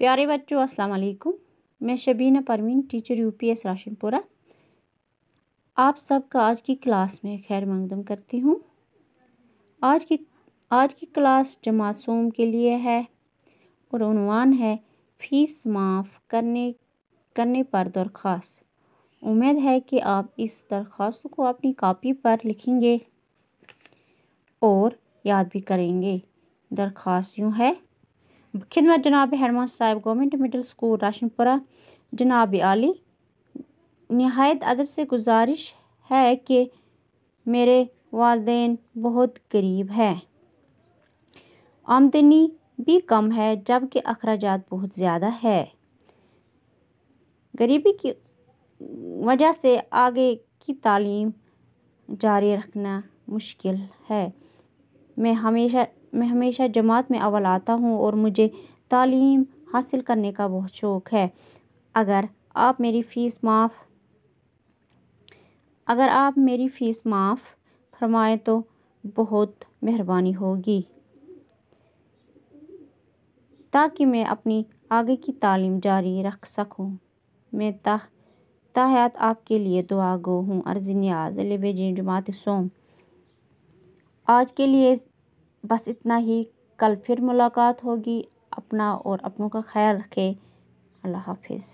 प्यारे बच्चों अस्सलाम वालेकुम मैं शबीना परवीन टीचर यूपीएस राशनपुरा आप सबका आज की क्लास में खैर मकदम करती हूँ आज की आज की क्लास जमात सोम के लिए है और उनवान है फ़ीस माफ़ करने करने पर दरख्वास्त उम्मीद है कि आप इस दरख्वास्त को अपनी कापी पर लिखेंगे और याद भी करेंगे दरख्वास्त यूँ है खिदमत जनाब हेडमान साहब गवर्नमेंट मिडिल स्कूल राशनपुरा जनाब आली नहायत अदब से गुजारिश है कि मेरे वालदे बहुत गरीब है आमदनी भी कम है जबकि अखराज बहुत ज़्यादा है गरीबी की वजह से आगे की तालीम जारी रखना मुश्किल है मैं हमेशा मैं हमेशा जमात में अवल आता हूँ और मुझे तालीम हासिल करने का बहुत शौक़ है अगर आप मेरी फ़ीस माफ़ अगर आप मेरी फ़ीस माफ़ फरमाएं तो बहुत मेहरबानी होगी ताकि मैं अपनी आगे की तालीम जारी रख सकूं मैं ता आपके लिए दुआ गो हूँ अर्ज न्याज लिबे जमात सोम आज के लिए बस इतना ही कल फिर मुलाकात होगी अपना और अपनों का ख्याल रखें अल्लाह हाफ़िज़